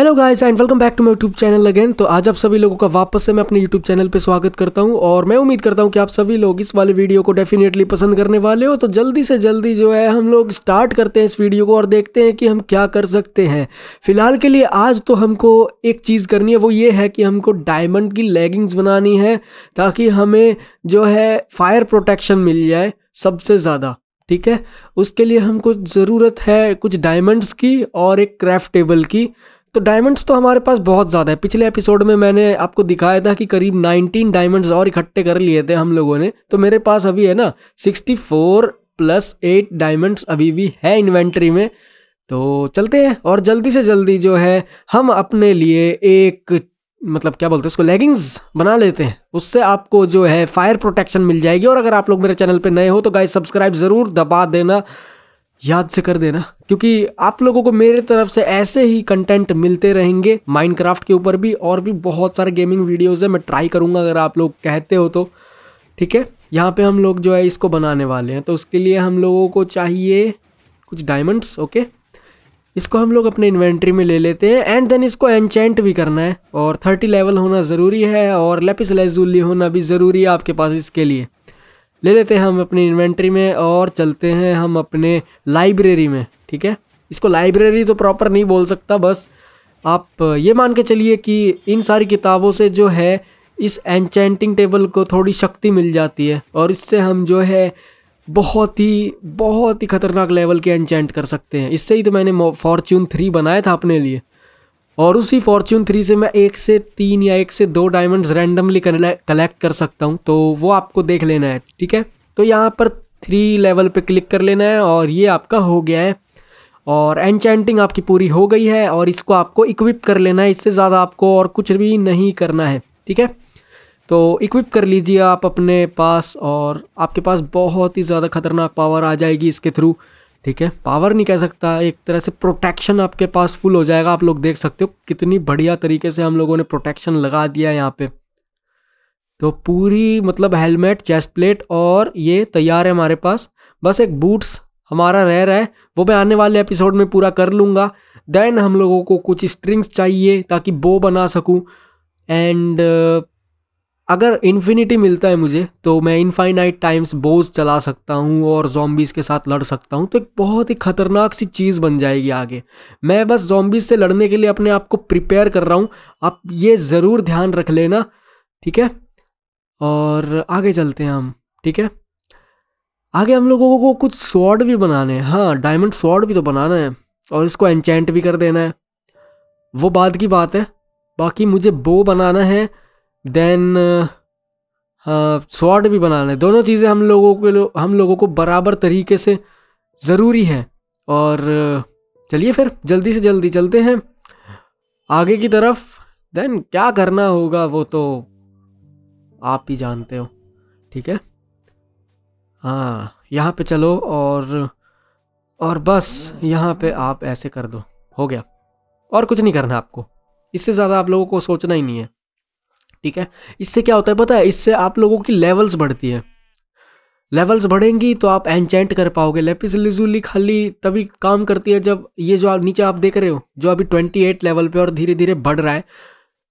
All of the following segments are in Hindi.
hello guys and welcome back to my YouTube channel again तो आज आप सभी लोगों का वापस से मैं अपने यूट्यूब चैनल पे स्वागत करता हूं और मैं उम्मीद करता हूं कि आप सभी लोग इस वाले वीडियो को डेफिनेटली पसंद करने वाले हो तो जल्दी से जल्दी जो है हम लोग स्टार्ट करते हैं इस वीडियो को और देखते हैं कि हम क्या कर सकते हैं फिलहाल के लिए आज तो हमको एक चीज़ करनी है वो ये है कि हमको डायमंड की लेगिंग्स बनानी है ताकि हमें जो है फायर प्रोटेक्शन मिल जाए सबसे ज़्यादा ठीक है उसके लिए हमको ज़रूरत है कुछ डायमंड्स की और एक क्राफ्ट टेबल की तो डायमंड्स तो हमारे पास बहुत ज़्यादा है पिछले एपिसोड में मैंने आपको दिखाया था कि करीब 19 डायमंड्स और इकट्ठे कर लिए थे हम लोगों ने तो मेरे पास अभी है ना 64 प्लस 8 डायमंड्स अभी भी है इन्वेंट्री में तो चलते हैं और जल्दी से जल्दी जो है हम अपने लिए एक मतलब क्या बोलते हैं उसको लेगिंग्स बना लेते हैं उससे आपको जो है फायर प्रोटेक्शन मिल जाएगी और अगर आप लोग मेरे चैनल पर नए हो तो गाइस सब्सक्राइब ज़रूर दबा देना याद से कर देना क्योंकि आप लोगों को मेरे तरफ से ऐसे ही कंटेंट मिलते रहेंगे माइनक्राफ्ट के ऊपर भी और भी बहुत सारे गेमिंग वीडियोस है मैं ट्राई करूँगा अगर आप लोग कहते हो तो ठीक है यहाँ पे हम लोग जो है इसको बनाने वाले हैं तो उसके लिए हम लोगों को चाहिए कुछ डायमंड्स ओके इसको हम लोग अपने इन्वेंट्री में ले लेते हैं एंड देन इसको एनचेंट भी करना है और थर्टी लेवल होना ज़रूरी है और लेपिस लेजुली होना भी ज़रूरी है आपके पास इसके लिए ले लेते हैं हम अपनी इन्वेंट्री में और चलते हैं हम अपने लाइब्रेरी में ठीक है इसको लाइब्रेरी तो प्रॉपर नहीं बोल सकता बस आप ये मान के चलिए कि इन सारी किताबों से जो है इस एनचेंटिंग टेबल को थोड़ी शक्ति मिल जाती है और इससे हम जो है बहुत ही बहुत ही ख़तरनाक लेवल के एनचेंट कर सकते हैं इससे ही तो मैंने फॉर्च्यून थ्री बनाया था अपने लिए और उसी फॉर्च्यून थ्री से मैं एक से तीन या एक से दो डायमंड्स रैंडमली कलेक्ट कर सकता हूँ तो वो आपको देख लेना है ठीक है तो यहाँ पर थ्री लेवल पे क्लिक कर लेना है और ये आपका हो गया है और एनचैंटिंग आपकी पूरी हो गई है और इसको आपको इक्विप कर लेना है इससे ज़्यादा आपको और कुछ भी नहीं करना है ठीक है तो इक्विप कर लीजिए आप अपने पास और आपके पास बहुत ही ज़्यादा ख़तरनाक पावर आ जाएगी इसके थ्रू ठीक है पावर नहीं कह सकता एक तरह से प्रोटेक्शन आपके पास फुल हो जाएगा आप लोग देख सकते हो कितनी बढ़िया तरीके से हम लोगों ने प्रोटेक्शन लगा दिया यहाँ पे तो पूरी मतलब हेलमेट चेस्ट प्लेट और ये तैयार है हमारे पास बस एक बूट्स हमारा रह रहा है वो मैं आने वाले एपिसोड में पूरा कर लूँगा देन हम लोगों को कुछ स्ट्रिंग्स चाहिए ताकि बो बना सकूँ एंड अगर इन्फिनिटी मिलता है मुझे तो मैं इनफाइनाइट टाइम्स बोज चला सकता हूँ और जॉम्बीज़ के साथ लड़ सकता हूँ तो एक बहुत ही ख़तरनाक सी चीज़ बन जाएगी आगे मैं बस जॉम्बीज़ से लड़ने के लिए अपने आप को प्रिपेयर कर रहा हूँ आप ये ज़रूर ध्यान रख लेना ठीक है और आगे चलते हैं हम ठीक है आगे हम लोगों को कुछ स्वॉर्ड भी बनाने हैं हाँ डायमंड स्वॉर्ड भी तो बनाना है और इसको एनचेंट भी कर देना है वो बाद की बात है बाकी मुझे बो बनाना है देन स्वाड uh, uh, भी बनाना है दोनों चीज़ें हम लोगों के लो, हम लोगों को बराबर तरीके से ज़रूरी हैं और uh, चलिए फिर जल्दी से जल्दी चलते हैं आगे की तरफ देन क्या करना होगा वो तो आप ही जानते हो ठीक है हाँ यहाँ पे चलो और और बस यहाँ पे आप ऐसे कर दो हो गया और कुछ नहीं करना आपको इससे ज़्यादा आप लोगों को सोचना ही नहीं है ठीक है इससे क्या होता है पता है इससे आप लोगों की लेवल्स बढ़ती है लेवल्स बढ़ेंगी तो आप एनचेंट कर पाओगे लेपिस लिजुली खाली तभी काम करती है जब ये जो आप नीचे आप देख रहे हो जो अभी ट्वेंटी एट लेवल पे और धीरे धीरे बढ़ रहा है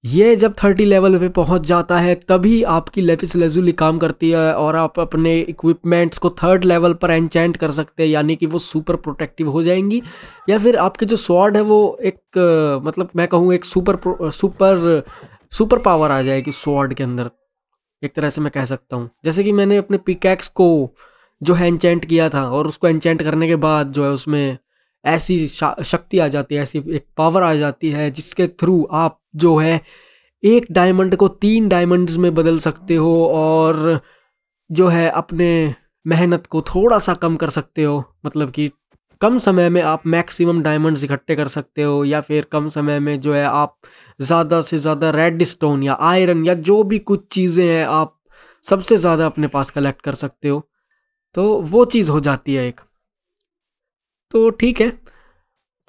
ये जब थर्टी लेवल पे पहुंच जाता है तभी आपकी लेपिस लेजुली काम करती है और आप अपने इक्विपमेंट्स को थर्ड लेवल पर एनचेंट कर सकते हैं यानी कि वो सुपर प्रोटेक्टिव हो जाएंगी या फिर आपके जो स्वॉर्ड है वो एक मतलब मैं कहूँ एक सुपर सुपर सुपर पावर आ जाएगी स्वॉर्ड के अंदर एक तरह से मैं कह सकता हूँ जैसे कि मैंने अपने पिकैक्स को जो है एनचेंट किया था और उसको एनचेंट करने के बाद जो है उसमें ऐसी शक्ति आ जाती है ऐसी एक पावर आ जाती है जिसके थ्रू आप जो है एक डायमंड को तीन डायमंड्स में बदल सकते हो और जो है अपने मेहनत को थोड़ा सा कम कर सकते हो मतलब कि कम समय में आप मैक्सिमम डायमंड्स इकट्ठे कर सकते हो या फिर कम समय में जो है आप ज़्यादा से ज़्यादा रेड स्टोन या आयरन या जो भी कुछ चीज़ें हैं आप सबसे ज़्यादा अपने पास कलेक्ट कर सकते हो तो वो चीज़ हो जाती है एक तो ठीक है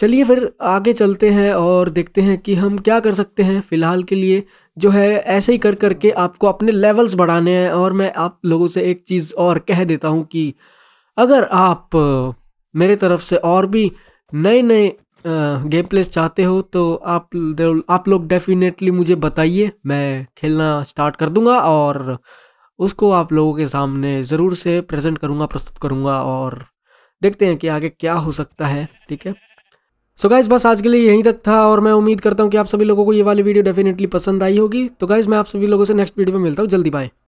चलिए फिर आगे चलते हैं और देखते हैं कि हम क्या कर सकते हैं फ़िलहाल के लिए जो है ऐसे ही कर करके आपको अपने लेवल्स बढ़ाने हैं और मैं आप लोगों से एक चीज़ और कह देता हूँ कि अगर आप मेरे तरफ से और भी नए नए गेम प्लेस चाहते हो तो आप आप लोग डेफिनेटली मुझे बताइए मैं खेलना स्टार्ट कर दूंगा और उसको आप लोगों के सामने ज़रूर से प्रेजेंट करूंगा प्रस्तुत करूंगा और देखते हैं कि आगे क्या हो सकता है ठीक है सो so गाइज बस आज के लिए यहीं तक था और मैं उम्मीद करता हूँ कि आप सभी लोगों को ये वाली वीडियो डेफिनेटली पसंद आई होगी तो गाइज मैं आप सभी लोगों से नेक्स्ट वीडियो में मिलता हूँ जल्दी बाय